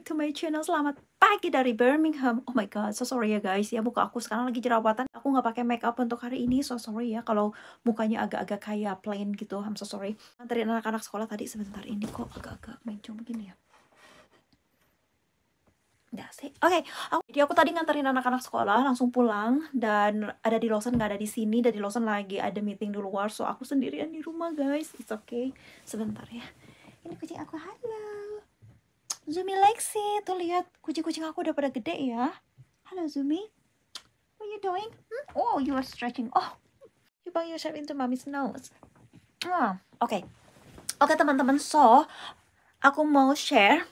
back to my channel. Selamat pagi dari Birmingham. Oh my god, so sorry ya guys. Ya muka aku sekarang lagi jerawatan. Aku nggak pakai make up untuk hari ini. So sorry ya kalau mukanya agak agak kayak plain gitu. I'm so sorry. Anterin anak-anak sekolah tadi sebentar ini kok agak-agak mencung begini ya. Nggak sih. Oke, okay. aku, jadi aku tadi nganterin anak-anak sekolah langsung pulang dan ada di Lawson nggak ada di sini, Di Lawson lagi ada meeting di luar. So aku sendirian di rumah guys. It's okay. Sebentar ya. Ini kucing aku halo. Zumi Lexi, tuh lihat kucing-kucing aku udah pada gede ya. Halo Zumi, what are you doing? Hmm? Oh, you are stretching. Oh, you bang yourself into mommy's nose. Oh, oke. Okay. Oke okay, teman-teman, so aku mau share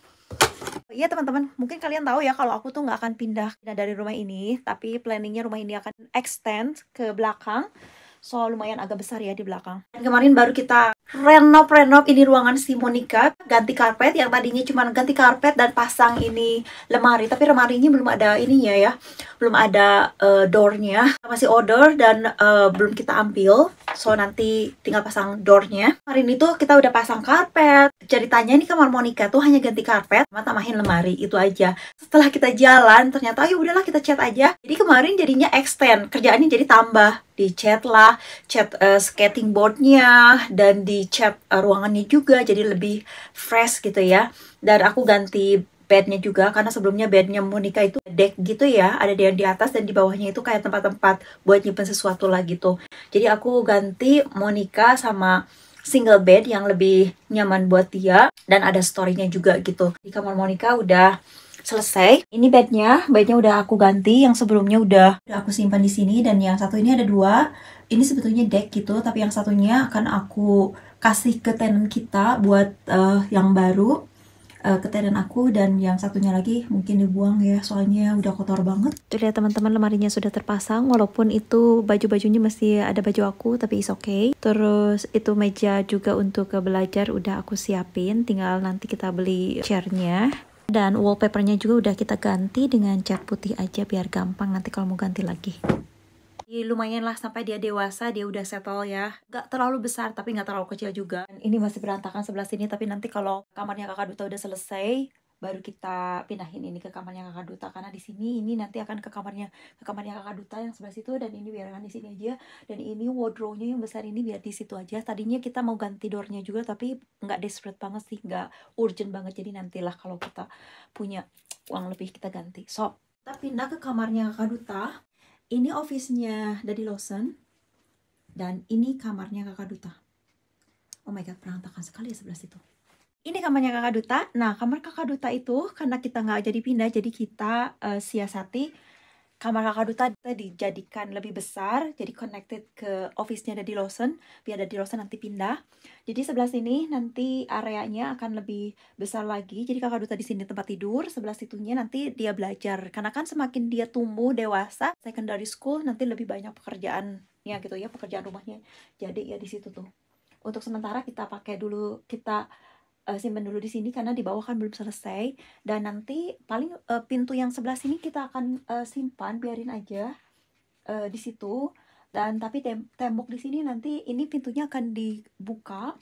Iya teman-teman, mungkin kalian tahu ya kalau aku tuh nggak akan pindah, dari rumah ini, tapi planningnya rumah ini akan extend ke belakang, so lumayan agak besar ya di belakang. kemarin baru kita renov-renov ini ruangan si Monica ganti karpet yang tadinya cuma ganti karpet dan pasang ini lemari tapi lemari ini belum ada ininya ya belum ada uh, doornya masih order dan uh, belum kita ambil so nanti tinggal pasang doornya hari ini tuh kita udah pasang karpet ceritanya ini kamar Monica tuh hanya ganti karpet sama tambahin lemari itu aja setelah kita jalan ternyata ayo udahlah kita cat aja jadi kemarin jadinya extend kerjaannya jadi tambah di chat lah, chat uh, skating boardnya dan di chat uh, ruangannya juga jadi lebih fresh gitu ya. Dan aku ganti bednya juga karena sebelumnya bednya Monica itu deck gitu ya, ada yang di atas dan di bawahnya itu kayak tempat-tempat buat nyimpen sesuatu lah gitu. Jadi aku ganti Monica sama single bed yang lebih nyaman buat dia dan ada storynya juga gitu. Di kamar Monica udah selesai. Ini bednya, bednya udah aku ganti, yang sebelumnya udah udah aku simpan di sini dan yang satu ini ada dua. Ini sebetulnya deck gitu, tapi yang satunya akan aku kasih ke tenant kita buat uh, yang baru uh, ke tenant aku dan yang satunya lagi mungkin dibuang ya soalnya udah kotor banget tuh lihat teman-teman lemarinya sudah terpasang walaupun itu baju-bajunya masih ada baju aku tapi is okay terus itu meja juga untuk ke belajar udah aku siapin tinggal nanti kita beli chairnya dan wallpapernya juga udah kita ganti dengan cat putih aja biar gampang nanti kalau mau ganti lagi. lumayan lah sampai dia dewasa, dia udah settle ya. Gak terlalu besar tapi nggak terlalu kecil juga. ini masih berantakan sebelah sini tapi nanti kalau kamarnya kakak Duta udah selesai, baru kita pindahin ini ke kamarnya kakak duta karena di sini ini nanti akan ke kamarnya ke kamarnya kakak duta yang sebelah situ dan ini biarkan di sini aja dan ini wardrobe-nya yang besar ini biar di situ aja tadinya kita mau ganti doornya juga tapi nggak desperate banget sih nggak urgent banget jadi nantilah kalau kita punya uang lebih kita ganti so kita pindah ke kamarnya kakak duta ini office-nya Daddy Lawson dan ini kamarnya kakak duta oh my god perantakan sekali ya sebelah situ ini kamarnya kakak duta nah kamar kakak duta itu karena kita nggak jadi pindah jadi kita uh, siasati kamar kakak duta kita dijadikan lebih besar jadi connected ke office-nya ada di Lawson biar ada di Lawson nanti pindah jadi sebelah sini nanti areanya akan lebih besar lagi jadi kakak duta di sini tempat tidur sebelah situnya nanti dia belajar karena kan semakin dia tumbuh dewasa secondary school nanti lebih banyak pekerjaan ya gitu ya pekerjaan rumahnya jadi ya di situ tuh untuk sementara kita pakai dulu kita uh, simpen dulu di sini karena di bawah kan belum selesai dan nanti paling uh, pintu yang sebelah sini kita akan uh, simpan biarin aja uh, di situ dan tapi tem tembok di sini nanti ini pintunya akan dibuka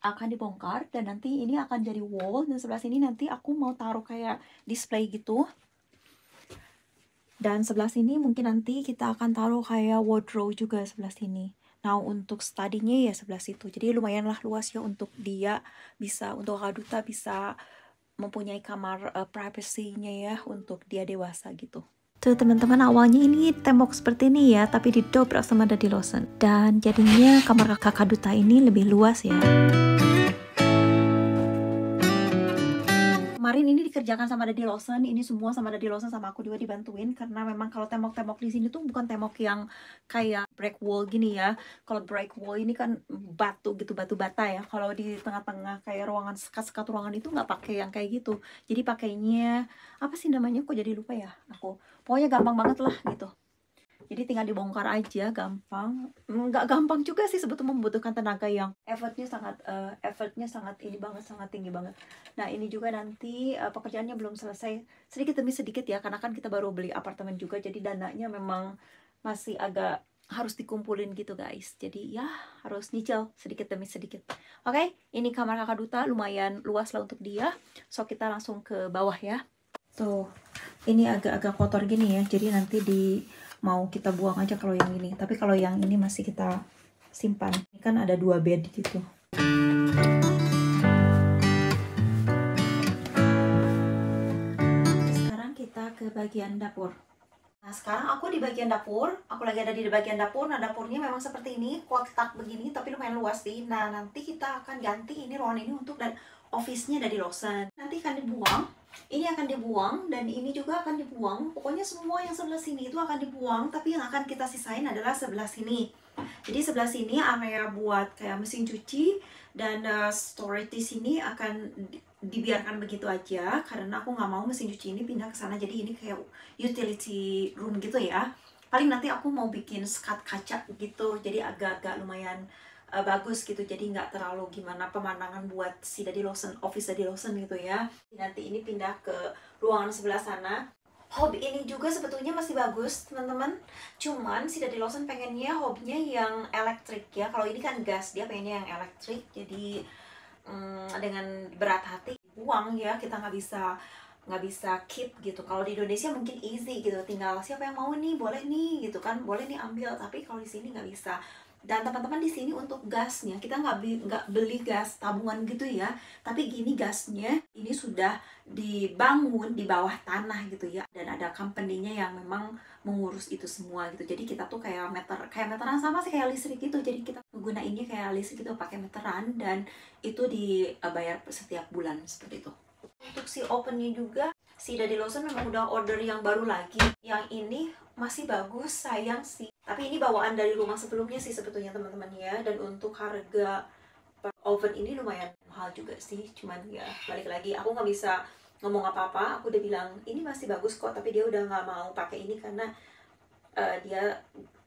akan dibongkar dan nanti ini akan jadi wall dan sebelah sini nanti aku mau taruh kayak display gitu dan sebelah sini mungkin nanti kita akan taruh kayak wardrobe juga sebelah sini Nah untuk studinya ya sebelah situ. Jadi lumayanlah luas ya untuk dia bisa untuk kakak duta bisa mempunyai kamar uh, eh, privasinya ya untuk dia dewasa gitu. Tuh teman-teman awalnya ini tembok seperti ini ya tapi didobrak sama Daddy Lawson dan jadinya kamar kakak duta ini lebih luas ya. kemarin ini dikerjakan sama Daddy Lawson ini semua sama Daddy Lawson sama aku juga dibantuin karena memang kalau tembok-tembok di sini tuh bukan tembok yang kayak break wall gini ya kalau break wall ini kan batu gitu batu bata ya kalau di tengah-tengah kayak ruangan sekat-sekat ruangan itu nggak pakai yang kayak gitu jadi pakainya apa sih namanya kok jadi lupa ya aku pokoknya gampang banget lah gitu jadi tinggal dibongkar aja gampang nggak gampang juga sih sebetulnya membutuhkan tenaga yang effortnya sangat uh, effortnya sangat ini banget sangat tinggi banget nah ini juga nanti uh, pekerjaannya belum selesai sedikit demi sedikit ya karena kan kita baru beli apartemen juga jadi dananya memang masih agak harus dikumpulin gitu guys jadi ya harus nyicil sedikit demi sedikit oke okay, ini kamar kakak duta lumayan luas lah untuk dia so kita langsung ke bawah ya tuh so, ini agak-agak kotor gini ya jadi nanti di mau kita buang aja kalau yang ini tapi kalau yang ini masih kita simpan ini kan ada dua bed gitu sekarang kita ke bagian dapur Nah, sekarang aku di bagian dapur. Aku lagi ada di bagian dapur. Nah, dapurnya memang seperti ini, kotak begini, tapi lumayan luas sih. Nah, nanti kita akan ganti ini ruangan ini untuk dan office-nya dari Lawson. Nanti akan dibuang ini akan dibuang dan ini juga akan dibuang pokoknya semua yang sebelah sini itu akan dibuang tapi yang akan kita sisain adalah sebelah sini jadi sebelah sini area buat kayak mesin cuci dan uh, storage di sini akan dibiarkan begitu aja karena aku nggak mau mesin cuci ini pindah ke sana jadi ini kayak utility room gitu ya paling nanti aku mau bikin skat kaca gitu jadi agak-agak lumayan uh, bagus gitu jadi nggak terlalu gimana pemandangan buat si Daddy Lawson office Daddy Lawson gitu ya nanti ini pindah ke ruangan sebelah sana hobi ini juga sebetulnya masih bagus teman-teman cuman si Daddy Lawson pengennya hobinya yang elektrik ya kalau ini kan gas dia pengennya yang elektrik jadi um, dengan berat hati uang ya kita nggak bisa nggak bisa keep gitu kalau di Indonesia mungkin easy gitu tinggal siapa yang mau nih boleh nih gitu kan boleh nih ambil tapi kalau di sini nggak bisa dan teman-teman di sini untuk gasnya kita nggak beli nggak beli gas tabungan gitu ya tapi gini gasnya ini sudah dibangun di bawah tanah gitu ya dan ada company-nya yang memang mengurus itu semua gitu jadi kita tuh kayak meter kayak meteran sama sih kayak listrik gitu jadi kita menggunakannya kayak listrik itu pakai meteran dan itu dibayar setiap bulan seperti itu untuk si opennya juga si Daddy Lawson memang udah order yang baru lagi yang ini masih bagus sayang sih tapi ini bawaan dari rumah sebelumnya sih sebetulnya teman-teman ya dan untuk harga oven ini lumayan mahal juga sih cuman ya balik lagi aku nggak bisa ngomong apa-apa aku udah bilang ini masih bagus kok tapi dia udah nggak mau pakai ini karena uh, dia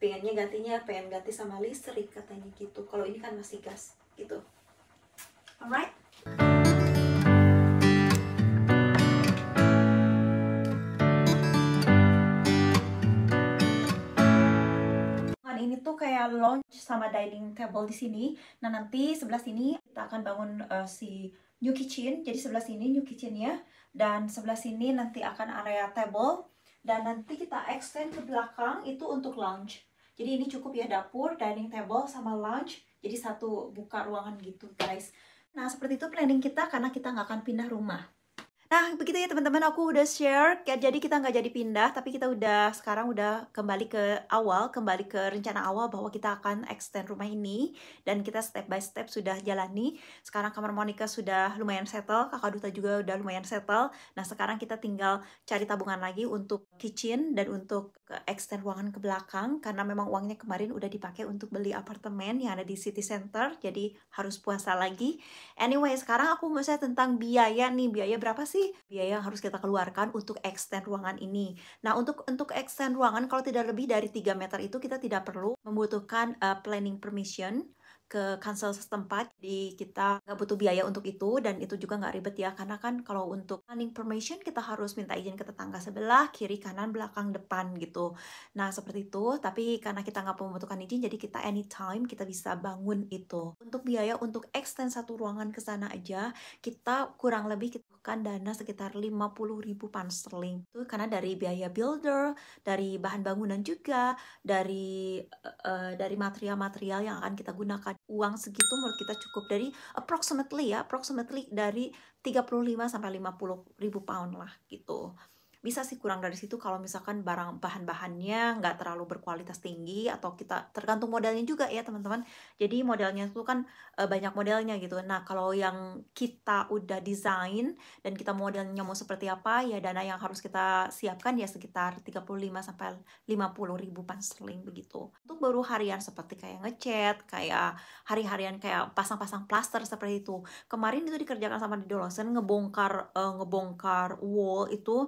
pengennya gantinya pengen ganti sama listrik katanya gitu kalau ini kan masih gas gitu alright launch sama dining table di sini. Nah, nanti sebelah sini kita akan bangun uh, si new kitchen. Jadi sebelah sini new kitchen ya. Dan sebelah sini nanti akan area table. Dan nanti kita extend ke belakang itu untuk lounge. Jadi ini cukup ya dapur, dining table, sama lounge. Jadi satu buka ruangan gitu guys. Nah seperti itu planning kita karena kita nggak akan pindah rumah. Nah, begitu ya teman-teman, aku udah share. Jadi kita nggak jadi pindah, tapi kita udah sekarang udah kembali ke awal, kembali ke rencana awal bahwa kita akan extend rumah ini dan kita step by step sudah jalani. Sekarang kamar Monica sudah lumayan settle, Kakak Duta juga udah lumayan settle. Nah, sekarang kita tinggal cari tabungan lagi untuk kitchen dan untuk eh, extend ruangan ke belakang karena memang uangnya kemarin udah dipakai untuk beli apartemen yang ada di city center, jadi harus puasa lagi. Anyway, sekarang aku mau saya tentang biaya nih, biaya berapa sih sih biaya yang harus kita keluarkan untuk extend ruangan ini. Nah, untuk untuk extend ruangan kalau tidak lebih dari 3 meter itu kita tidak perlu membutuhkan uh, planning permission ke kansel setempat jadi kita nggak butuh biaya untuk itu dan itu juga nggak ribet ya karena kan kalau untuk planning permission kita harus minta izin ke tetangga sebelah kiri kanan belakang depan gitu nah seperti itu tapi karena kita nggak membutuhkan izin jadi kita anytime kita bisa bangun itu untuk biaya untuk extend satu ruangan ke sana aja kita kurang lebih kita kan dana sekitar 50 ribu pound sterling itu karena dari biaya builder dari bahan bangunan juga dari uh, dari material-material yang akan kita gunakan uang segitu menurut kita cukup dari approximately ya approximately dari 35 sampai 50 ribu pound lah gitu bisa sih kurang dari situ kalau misalkan barang bahan-bahannya nggak terlalu berkualitas tinggi atau kita tergantung modelnya juga ya teman-teman jadi modelnya itu kan eh, banyak modelnya gitu nah kalau yang kita udah desain dan kita modelnya mau seperti apa ya dana yang harus kita siapkan ya sekitar 35 sampai 50 ribu pansling begitu untuk baru harian seperti kayak ngechat kayak hari-harian kayak pasang-pasang plaster seperti itu kemarin itu dikerjakan sama di dosen ngebongkar e, ngebongkar wall itu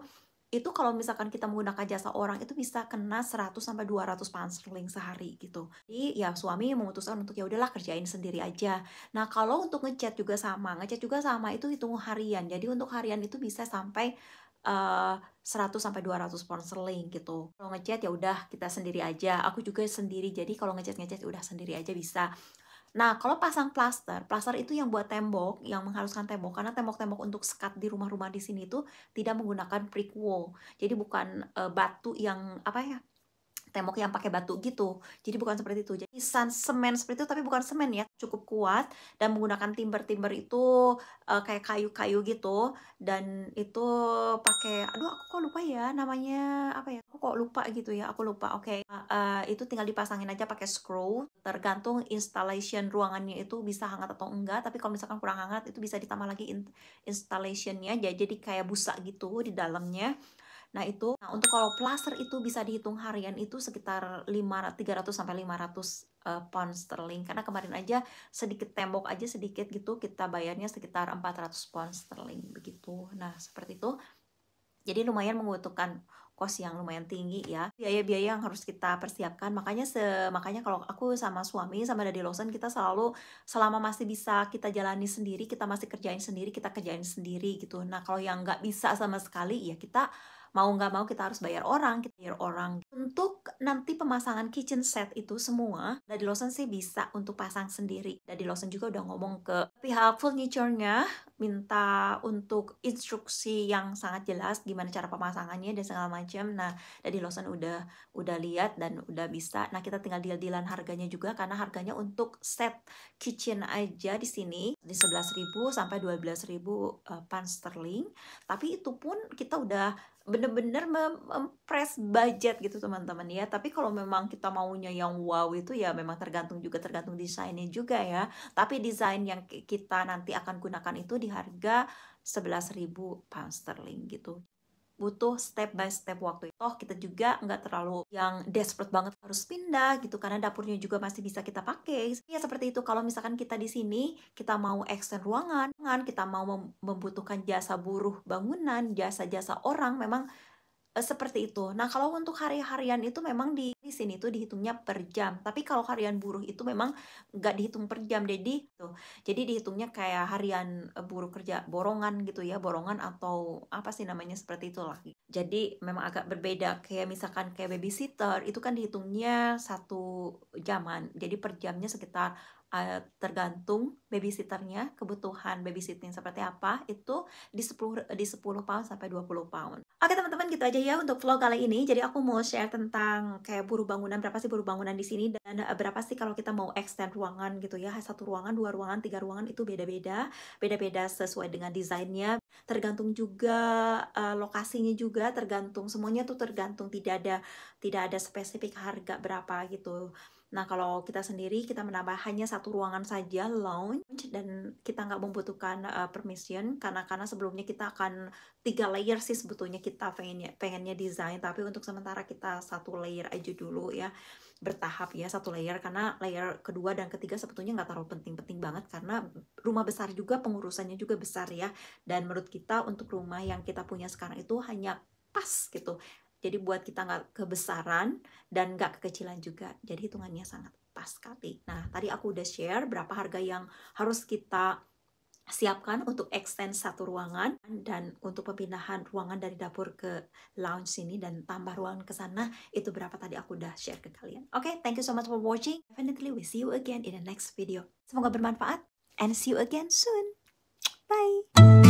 itu kalau misalkan kita menggunakan jasa orang itu bisa kena 100 sampai 200 pound sterling sehari gitu. Jadi ya suami memutuskan untuk ya udahlah kerjain sendiri aja. Nah, kalau untuk ngechat juga sama. Ngechat juga sama itu hitung harian. Jadi untuk harian itu bisa sampai uh, eh, 100 sampai 200 pound sterling gitu. Kalau ngechat ya udah kita sendiri aja. Aku juga sendiri. Jadi kalau ngechat-ngechat ya udah sendiri aja bisa. Nah, kalau pasang plaster, plaster itu yang buat tembok, yang mengharuskan tembok karena tembok-tembok untuk sekat di rumah-rumah di sini itu tidak menggunakan brick wall. Jadi bukan uh, batu yang apa ya? tembok yang pakai batu gitu. Jadi bukan seperti itu. Jadi san semen seperti itu tapi bukan semen ya, cukup kuat dan menggunakan timber-timber itu uh, kayak kayu-kayu gitu dan itu pakai aduh aku kok lupa ya namanya apa ya? Aku kok lupa gitu ya, aku lupa. Oke. Okay. Uh, eh, uh, itu tinggal dipasangin aja pakai screw tergantung installation ruangannya itu bisa hangat atau enggak, tapi kalau misalkan kurang hangat itu bisa ditambah lagi in installationnya jadi kayak busa gitu di dalamnya Nah, itu nah untuk kalau plaster itu bisa dihitung harian itu sekitar 300 sampai 500 uh, eh, pound sterling karena kemarin aja sedikit tembok aja sedikit gitu kita bayarnya sekitar 400 pound sterling begitu nah seperti itu jadi lumayan membutuhkan kos yang lumayan tinggi ya biaya-biaya yang harus kita persiapkan makanya se makanya kalau aku sama suami sama dari Lawson kita selalu selama masih bisa kita jalani sendiri kita masih kerjain sendiri kita kerjain sendiri gitu nah kalau yang nggak bisa sama sekali ya kita mau nggak mau kita harus bayar orang, kita bayar orang. Untuk nanti pemasangan kitchen set itu semua, Dadi Lawson sih bisa untuk pasang sendiri. Dadi Lawson juga udah ngomong ke pihak furniture-nya, minta untuk instruksi yang sangat jelas gimana cara pemasangannya dan segala macam. Nah, Dadi Lawson udah udah lihat dan udah bisa. Nah, kita tinggal deal-dealan harganya juga karena harganya untuk set kitchen aja di sini di 11.000 sampai 12.000 uh, eh, pound sterling. Tapi itu pun kita udah bener-bener mempress budget gitu teman-teman ya tapi kalau memang kita maunya yang wow itu ya memang tergantung juga tergantung desainnya juga ya tapi desain yang kita nanti akan gunakan itu di harga 11.000 pound sterling gitu butuh step by step waktu toh kita juga nggak terlalu yang desperate banget harus pindah gitu karena dapurnya juga masih bisa kita pakai ya seperti itu kalau misalkan kita di sini kita mau extend ruangan kita mau membutuhkan jasa buruh bangunan jasa-jasa orang memang E, seperti itu. Nah, kalau untuk hari-harian itu memang di, sini itu dihitungnya per jam. Tapi kalau harian buruh itu memang nggak dihitung per jam, jadi tuh. Jadi dihitungnya kayak harian e, buruh kerja borongan gitu ya, borongan atau apa sih namanya seperti itu lagi. Jadi memang agak berbeda. Kayak misalkan kayak babysitter itu kan dihitungnya satu jaman. Jadi per jamnya sekitar Eh, tergantung babysitternya, kebutuhan babysitting seperti apa, itu di 10 di 10 pound sampai 20 pound. Oke teman-teman gitu aja ya untuk vlog kali ini. Jadi aku mau share tentang kayak buru bangunan berapa sih buru bangunan di sini dan eh, berapa sih kalau kita mau extend ruangan gitu ya. Satu ruangan, dua ruangan, tiga ruangan itu beda-beda, beda-beda sesuai dengan desainnya. Tergantung juga uh, lokasinya juga, tergantung semuanya tuh tergantung tidak ada tidak ada spesifik harga berapa gitu. Nah kalau kita sendiri kita menambah hanya satu ruangan saja lounge dan kita nggak membutuhkan uh, permission karena karena sebelumnya kita akan tiga layer sih sebetulnya kita pengennya pengennya desain tapi untuk sementara kita satu layer aja dulu ya bertahap ya satu layer karena layer kedua dan ketiga sebetulnya nggak terlalu penting-penting banget karena rumah besar juga pengurusannya juga besar ya dan menurut kita untuk rumah yang kita punya sekarang itu hanya pas gitu jadi buat kita nggak kebesaran dan nggak kekecilan juga. Jadi hitungannya sangat pas sekali. Nah, tadi aku udah share berapa harga yang harus kita siapkan untuk extend satu ruangan dan untuk pemindahan ruangan dari dapur ke lounge sini dan tambah ruangan ke sana itu berapa tadi aku udah share ke kalian. Oke, okay, thank you so much for watching. Definitely we see you again in the next video. Semoga bermanfaat and see you again soon. Bye.